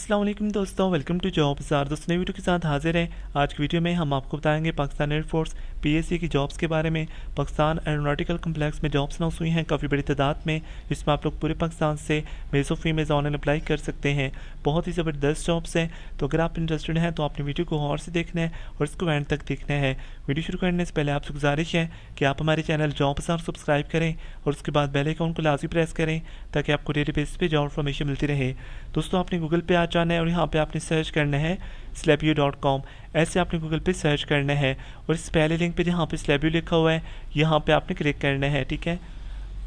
असलम दोस्तों welcome to job jar दोस्तों नई वीडियो के साथ हाजिर हैं आज की वीडियो में हम आपको बताएंगे पाकिस्तान एयरफोर्स पीएससी की जॉब्स के बारे में पाकिस्तान एरोनॉटिकल कम्प्लेक्स में जॉब्स नाउस हुई हैं काफ़ी बड़ी तादाद में जिसमें आप लोग पूरे पाकिस्तान से मेजो फीमेज ऑनलाइन अप्लाई कर सकते हैं बहुत ही ज़बरदस्त जॉब्स हैं तो अगर आप इंटरेस्टेड हैं तो आपने वीडियो को और से देखना है और इसको एंड तक देखना है वीडियो शुरू करने से पहले आपसे गुजारिश है कि आप हमारे चैनल जॉब जार सब्सक्राइब करें और उसके बाद बेलाइकॉन को लाजी प्रेस करें ताकि आपको डेली बेस पर जॉब इन्फॉर्मेशन मिलती रहे दोस्तों आपने गूगल पे जाना है और यहाँ पे आपने सर्च करना है स्लेब्यू डॉट कॉम ऐसे आपने गूगल पे सर्च करना है और इस पहले लिंक पे जहाँ पे स्लेब्यू लिखा हुआ है यहाँ पे आपने क्लिक करना है ठीक है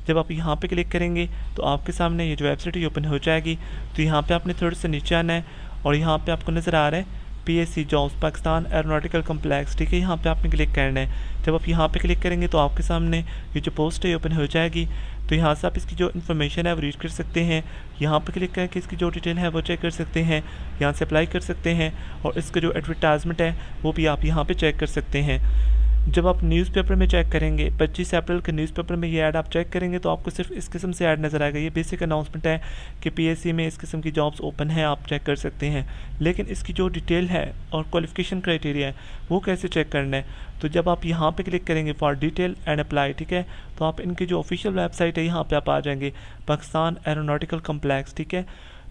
जब आप यहाँ पे क्लिक करेंगे तो आपके सामने ये जो वेबसाइट है ओपन हो जाएगी तो यहाँ पर आपने थोड़ा सा नीचे आना है और यहाँ पर आपको नज़र आ रहा है P S C jobs Pakistan aeronautical complex ठीक है यहाँ पे आपने क्लिक करना है जब आप यहाँ पे क्लिक करेंगे तो आपके सामने ये जो पोस्ट है ओपन हो जाएगी तो यहाँ से आप इसकी जो इन्फॉर्मेशन है वो रीड कर सकते हैं यहाँ पे क्लिक करके इसकी जो डिटेल है वो चेक कर सकते हैं यहाँ से अप्लाई कर सकते हैं और इसका जो एडवर्टाइजमेंट है वो भी आप यहाँ पर चेक कर सकते हैं जब आप न्यूज़पेपर में चेक करेंगे 25 अप्रैल के न्यूज़पेपर में ये ऐड आप चेक करेंगे तो आपको सिर्फ इस किस्म से ऐड नज़र आएगा ये बेसिक अनाउंसमेंट है कि पीएससी में इस किस्म की जॉब्स ओपन है आप चेक कर सकते हैं लेकिन इसकी जो डिटेल है और क्वालिफिकेशन क्राइटेरिया है वो कैसे चेक करना है तो जब आप यहाँ पर क्लिक करेंगे फॉर डिटेल एंड अप्लाई ठीक है तो आप इनकी जो ऑफिशियल वेबसाइट है यहाँ पर आप आ जाएंगे पाकिस्तान एरोनाटिकल कम्प्लेक्स ठीक है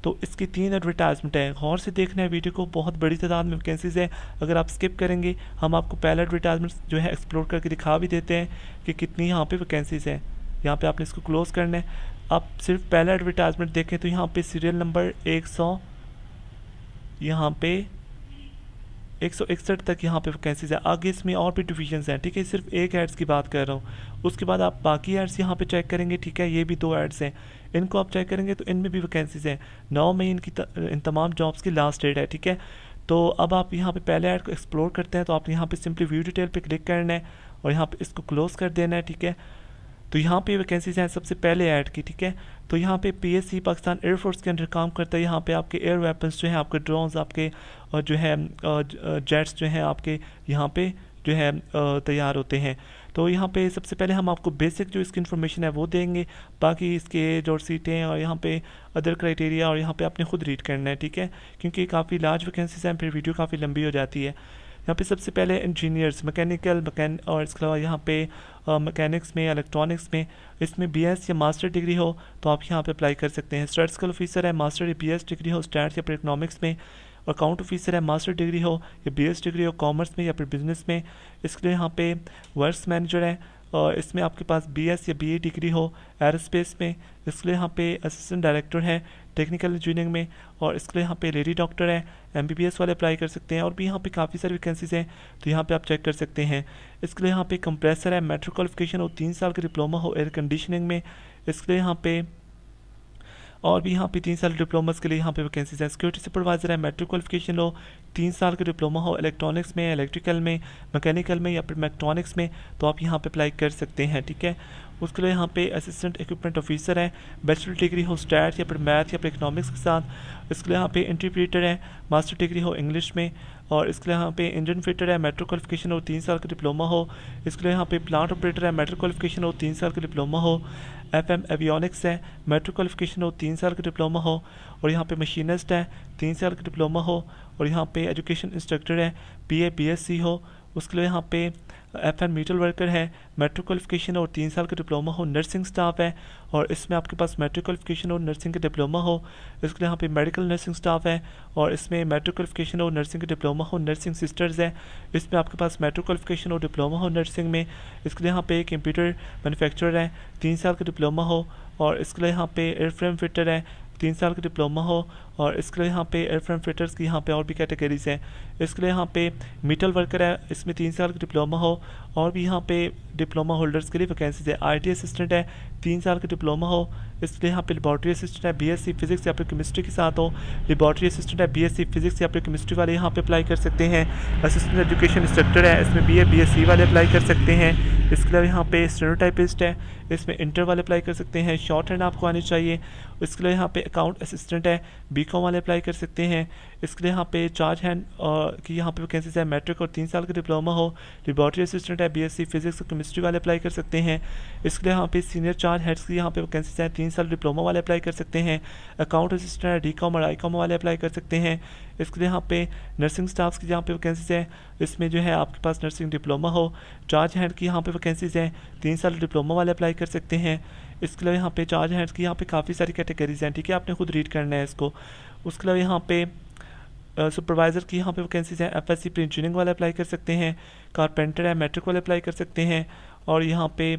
तो इसकी तीन एडवर्टाइजमेंट है गौर से देखना है वीडियो को बहुत बड़ी तादाद में वैकेंसीज़ है अगर आप स्किप करेंगे हम आपको पहला एडवर्टाइजमेंट जो है एक्सप्लोर करके दिखा भी देते हैं कि कितनी यहाँ पर वैकेंसीज़ हैं यहाँ पर आपने इसको क्लोज़ करना है आप सिर्फ पहला एडवर्टाइजमेंट देखें तो यहाँ पे सीरियल नंबर एक सौ यहाँ पे एक तक यहाँ पे वैकेंसीज है आगे इसमें और भी डिविजन हैं ठीक है सिर्फ एक एड्स की बात कर रहा हूँ उसके बाद आप बाकी एड्स यहाँ पे चेक करेंगे ठीक है ये भी दो एड्स हैं इनको आप चेक करेंगे तो इनमें भी वैकेंसीज हैं नौ मई इनकी इन तमाम जॉब्स की लास्ट डेट है ठीक है तो अब आप यहाँ पे पहले ऐड को एक्सप्लोर करते हैं तो आप यहाँ पे सिंपली व्यू डिटेल पे क्लिक करना है और यहाँ पे इसको क्लोज़ कर देना है ठीक है तो यहाँ पे वैकेंसीज हैं सबसे पहले ऐड की ठीक है तो यहाँ पे पीएससी पाकिस्तान एयरफोर्स के अंडर काम करता है यहाँ पे आपके एयर वेपन्स जो हैं आपके ड्रोन्स आपके जो है जेट्स जो हैं आपके यहाँ पे जो है तैयार होते हैं तो यहाँ पे सबसे पहले हम आपको बेसिक जो इसकी इन्फॉर्मेशन है वो देंगे बाकी इसके एज और सीटें और यहाँ पे अदर क्राइटेरिया और यहाँ पे आपने खुद रीड करना है ठीक है क्योंकि काफ़ी लार्ज वैकेंसीज हैं फिर वीडियो काफ़ी लंबी हो जाती है यहाँ पे सबसे पहले इंजीनियर्स मैकेनिकल मकैन और इसके अलावा यहाँ पे मैकेनिक्स में इलेक्ट्रॉनिक्स में इसमें बीएस या मास्टर डिग्री हो तो आप यहाँ पे अप्लाई कर सकते हैं स्टैटिस्टिकल ऑफिसर है मास्टर या बीएस डिग्री हो स्टैट्स या फिर इकनॉमिक्स में अकाउंट ऑफिसर है मास्टर डिग्री हो या एस डिग्री हो कॉमर्स में या फिर बिजनेस में इसके लिए यहाँ पे वर्क्स मैनेजर है इसमें आपके पास बीएस या बीए डिग्री हो एरोस्पेस में इसके लिए यहाँ पे असिस्टेंट डायरेक्टर हैं टेक्निकल इंजीनियरिंग में और इसके लिए यहाँ पे लेडी डॉक्टर हैं एमबीबीएस वाले अप्लाई कर सकते हैं और भी यहाँ पे काफ़ी सारी वैकेंसीज हैं तो यहाँ पे आप चेक कर सकते हैं इसके लिए यहाँ पे कंप्रेसर है मेट्रो क्वालिफिकेशन हो तीन साल का डिप्लोमा हो एयर कंडीशनिंग में इसके लिए यहाँ पे और भी यहाँ पे तीन साल डिप्लोमा के लिए यहाँ पे वैकेंसीज है सिक्योरिटी सुपरवाइजर है मेट्रिक क्वालिफिकेशन हो तीन साल का डिप्लोमा हो इलेक्ट्रॉनिक्स में इलेक्ट्रिकल में मैकेनिकल में या फिर मेक्ट्रॉनिक्स में तो आप यहाँ पे अप्लाई कर सकते हैं ठीक है उसके लिए यहाँ पे असिस्टेंट इक्विपमेंट ऑफिसर है बैचलर डिग्री हो स्टैट या फिर मैथ या फिर इकनॉमिक्स के साथ इसके लिए यहाँ पे इंटरप्रीटर है मास्टर डिग्री हो इंग्लिश में और इसके लिए यहाँ पे इंजन फिटर है मेट्रो क्वालिफिकेशन हो तीन साल का डिप्लोमा हो इसके लिए यहाँ पे प्लांट ऑपरेटर है मेट्रो क्वालिफिकेशन हो तीन साल का डिप्लोमा हो एफ एम एवियोनिक्स है मेट्रो क्वालिफिकेशन हो तीन साल का डिप्लोमा हो और यहाँ पे मशीनिस्ट है तीन साल का डिप्लोमा हो और यहाँ पे एजुकेशन इंस्ट्रक्टर है B A B S C हो उसके लिए यहाँ पे एफ एंड मीटल वर्कर है मेट्रिक क्वालिफिकेशन और तीन साल का डिप्लोमा हो नर्सिंग स्टाफ है और इसमें आपके पास मेट्रिक क्वालिफिकेशन और नर्सिंग का डिप्लोमा हो इसके लिए यहाँ पे मेडिकल नर्सिंग स्टाफ है और इसमें मेट्रिक क्वालिफिकेशन और नर्सिंग का डिप्लोमा हो नर्सिंग सिस्टर्स है इसमें आपके पास मेट्रिक क्वालिफिकेशन और डिप्लोमा हो नर्सिंग में इसके लिए यहाँ पे कंप्यूटर मैनुफेक्चरर है तीन साल का डिप्लोमा हो और इसके लिए यहाँ पे एयरफ्रेम फिटर है तीन साल का डिप्लोमा हो और इसके लिए यहाँ पे एयरफ्रेम फिटर्स की यहाँ पे और भी कैटेगरीज हैं इसके लिए यहाँ पे मिटल वर्कर है इसमें तीन साल का डिप्लोमा हो और भी यहाँ पे डिप्लोमा होल्डर्स के लिए वैकेंसीज है आई असिस्टेंट है तीन साल का डिप्लोमा हो इसके लिए यहाँ पे लेबॉर्ट्री असिस्टेंट है बीएससी फिजिक्स या फिर केमिस्ट्री के साथ हो लेबॉर्ट्री असिस्टेंट है बीएससी फिजिक्स या फिर केमिस्ट्री वाले यहाँ पे अप्लाई कर सकते हैं असिस्टेंट एजुकेशन इंस्ट्रक्टर है इसमें बीए बीएससी वाले अप्लाई कर सकते हैं इसके अलावा यहाँ पे स्टेनोटाइपिस्ट है इसमें इंटर वाले अप्लाई कर सकते हैं शॉर्ट हैंड आपको आनी चाहिए इसके लिए यहाँ पे अकाउंट असिस्टेंट है बी बी कॉम वाले अप्लाई कर सकते हैं इसके लिए यहाँ पे चार्ज हैंड की यहाँ पे वैकेंसीज है मैट्रिक और तीन साल का डिप्लोमा हो लेबॉर्ट्री असिस्टेंट है बीएससी फिजिक्स और केमिस्ट्री वाले अप्लाई कर सकते हैं इसके लिए यहाँ पे सीनियर चार्ज हेड्स की यहाँ पे वैकेंसीज हैं तीन साल डिप्लोमा वाले अप्लाई कर सकते हैं अकाउंट असिस्टेंट है डी कॉम और आई कॉम वाले अप्लाई कर सकते हैं इसके लिए यहाँ पे नर्सिंग स्टाफ की यहाँ पे वैकेंसीज हैं इसमें जो है आपके पास नर्सिंग डिप्लोमा हो चार्ज हैंड की यहाँ पे वैकेंसीज हैं तीन साल डिप्लोमा वाले अप्लाई कर सकते हैं इसके अलावा यहाँ पे चार्ज हैंड्स की यहाँ पे काफ़ी सारी कैटेगरीज हैं ठीक है आपने खुद रीड करना है इसको उसके अलावा यहाँ पे सुपरवाइज़र की यहाँ पे वैकेंसीज हैं F S C pre engineering वाले अप्लाई कर सकते हैं कारपेंटर है मेट्रिक वाले अप्लाई कर सकते हैं और यहाँ पे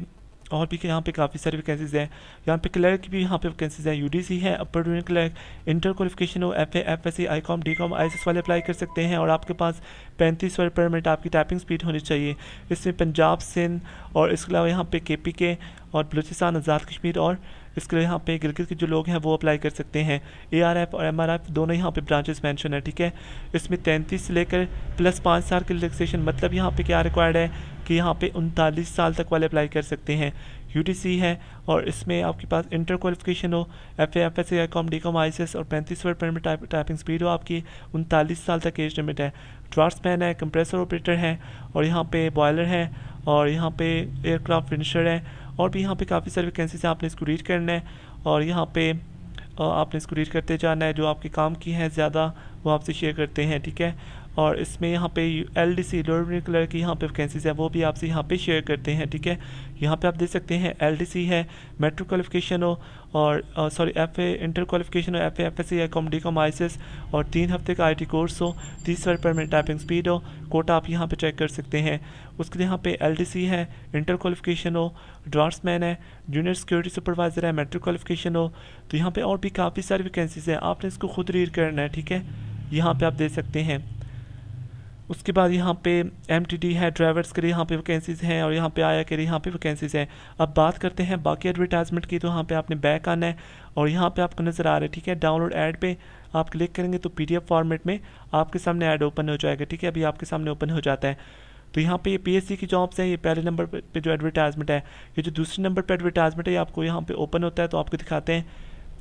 और भी यहाँ पे काफ़ी सारी वैकेंसीज़ हैं यहाँ पे क्लर्क भी यहाँ पे वैकेंसीज़ हैं यूडीसी है upper union clerk inter qualification हो F F S C I com D com I वाले अप्लाई कर सकते हैं और आपके पास पैंतीस वर्ड पर मिनट आपकी टाइपिंग स्पीड होनी चाहिए इसमें पंजाब सिंध और इसके अलावा यहाँ पे के पी के और बलूचिस्तान आज़ाद कश्मीर और इसके लिए यहाँ पे गिलगित के जो लोग हैं वो अप्लाई कर सकते हैं ए आर एफ और एम आर एफ दोनों यहाँ पे ब्रांचेस मेंशन है ठीक है इसमें तैंतीस से लेकर प्लस पाँच साल की रिलेक्सेशन मतलब यहाँ पे क्या रिक्वायर्ड है कि यहाँ पे उनतालीस साल तक वाले अप्लाई कर सकते हैं यूटीसी है और इसमें आपके पास इंटर क्वालिफिकेशन हो F F S I com D com I और पैंतीस वर्ड पर टाइप, टाइपिंग स्पीड हो आपकी उनतालीस साल तक एज लिमिट है ड्राफ्टमैन है कंप्रेसर ऑपरेटर है और यहाँ पे बॉयलर है और यहाँ पे एयरक्राफ्ट फिनिशर है और भी यहाँ पे काफ़ी सारे वैकेंसीज हैं आपने इसको रीड करना है और यहाँ पे आपने इसको रीड करते जाना है जो आपके काम की हैं ज़्यादा वो आपसे शेयर करते हैं ठीक है और इसमें यहाँ पे L D C lower clerk की यहाँ पे वैकेंसीज है वो भी आपसे यहाँ पे शेयर करते हैं ठीक है यहाँ पे आप देख सकते हैं एल डी सी है मेट्रिक क्वालिफिकेशन हो और sorry F A inter qualification हो एफ एफ एस सी है कॉम डी कॉम आइसिस और तीन हफ्ते का आई टी कोर्स हो तीस वर्ड पर टाइपिंग स्पीड हो कोटा आप यहाँ पे चेक कर सकते हैं उसके लिए यहाँ पे एल डी सी है इंटर क्वालिफिकेशन हो मैन है जूनियर सिक्योरिटी सुपरवाइज़र है मेट्रिक क्वालिफिकेशन हो तो यहाँ पर और भी काफ़ी सारी वैकेंसीज हैं आपने इसको खुद रीड करना है ठीक है यहाँ पर आप दे सकते हैं उसके बाद यहाँ पे एम है ड्राइवर्स के लिए यहाँ पे वैकेंसीज हैं और यहाँ पे आया के लिए यहाँ पे वैकेंसीज हैं अब बात करते हैं बाकी एडवर्टाइजमेंट की तो यहाँ पे आपने बैक आना है और यहाँ पे आपको नज़र आ रहा है ठीक है डाउनलोड ऐड पे आप क्लिक करेंगे तो पी फॉर्मेट में आपके सामने ऐड ओपन हो जाएगा ठीक है अभी आपके सामने ओपन हो जाता है तो यहाँ पे ये पीएससी की जॉब्स हैं ये पहले नंबर पे जो एडवर्टाइजमेंट है ये जो दूसरे नंबर पे एडवर्टाइजमेंट है ये आपको यहाँ पे ओपन होता है तो आपको दिखाते हैं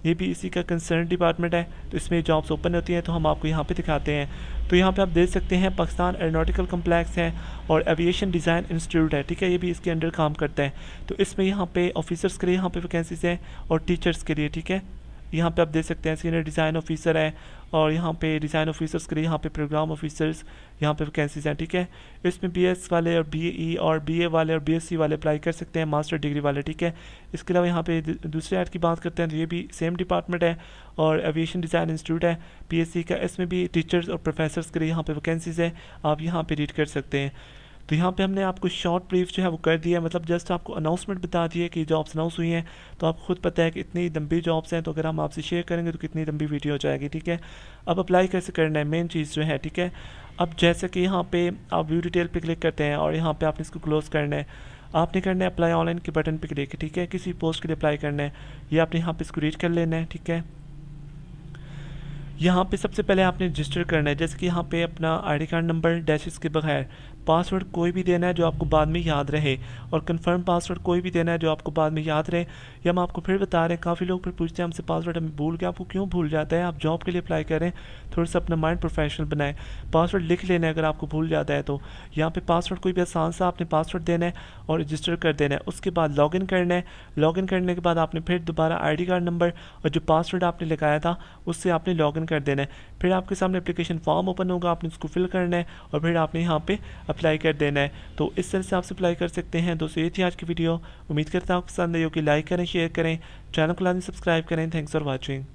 ये भी इसी का कंसर्न डिपार्टमेंट है तो इसमें जॉब्स ओपन होती हैं तो हम आपको यहाँ पे दिखाते हैं तो यहाँ पे आप देख सकते हैं पाकिस्तान एरोनॉटिकल कम्प्लेक्स है और एविएशन डिज़ाइन इंस्टीट्यूट है ठीक है ये भी इसके अंडर काम करता है तो इसमें यहाँ पे ऑफिसर्स के लिए यहाँ पे वैकेंसीज हैं और टीचर्स के लिए ठीक है यहाँ पे आप देख सकते हैं सीनियर डिज़ाइन ऑफिसर हैं और यहाँ पे डिज़ाइन ऑफिसर्स के लिए यहाँ पे प्रोग्राम ऑफिसर्स यहाँ पे वैकेंसीज हैं ठीक है इसमें बीएस वाले और बीई e और बीए वाले और बीएससी वाले अप्लाई कर सकते हैं मास्टर डिग्री वाले ठीक है इसके अलावा यहाँ पे दूसरे ऐड की बात करते हैं तो ये भी सेम डिपार्टमेंट है और एविएशन डिज़ाइन इंस्टीट्यूट है सी का इसमें भी टीचर्स और प्रोफेसर्स के लिए यहाँ पर वैकेंसीज़ हैं आप यहाँ पर रीड कर सकते हैं तो यहाँ पे हमने आपको शॉर्ट ब्रीफ जो है वो कर दिया है मतलब जस्ट आपको अनाउंसमेंट बता दिए कि जॉब्स अनाउंस हुई हैं तो आपको खुद पता है कि इतनी लंबी जॉब्स हैं तो अगर हम आपसे शेयर करेंगे तो कितनी लंबी वीडियो हो जाएगी ठीक है अब अप्लाई कैसे करना है मेन चीज़ जो है ठीक है अब जैसे कि यहाँ पर आप व्यू डिटेल पर क्लिक करते हैं और यहाँ पर आपने इसको क्लोज करना है आपने करना है अप्लाई ऑनलाइन के बटन पर क्लिक ठीक है किसी पोस्ट के लिए अप्लाई करना है या आपने यहाँ पर इसको रीड कर लेना है ठीक है यहाँ पे सबसे पहले आपने रजिस्टर करना है जैसे कि यहाँ पे अपना आईडी कार्ड नंबर डैशेस के बगैर पासवर्ड कोई भी देना है जो आपको बाद में याद रहे और कन्फर्म पासवर्ड कोई भी देना है जो आपको बाद में याद रहे ये हम आपको फिर बता रहे हैं काफ़ी लोग फिर पूछते हैं हमसे पासवर्ड हमें भूल गया आपको क्यों भूल जाता है आप जॉब के लिए अप्लाई करें थोड़ा सा अपना माइंड प्रोफेशनल बनाएं पासवर्ड लिख लेना है अगर आपको भूल जाता है तो यहाँ पर पासवर्ड कोई भी आसान सा आपने पासवर्ड देना है और रजिस्टर कर देना है उसके बाद लॉग करना है लॉग करने के बाद आपने फिर दोबारा आई कार्ड नंबर और जो पासवर्ड आपने लगाया था उससे आपने लॉग कर देना है फिर आपके सामने एप्लीकेशन फॉर्म ओपन होगा आपने उसको फिल करना है और फिर आपने यहाँ पर अप्लाई कर देना है तो इस तरह से आप अप्लाई कर सकते हैं दोस्तों ये थी आज की वीडियो उम्मीद करता हूँ पसंद आई हो कि लाइक करें शेयर करें चैनल को लाजमी सब्सक्राइब करें थैंक्स फॉर वॉचिंग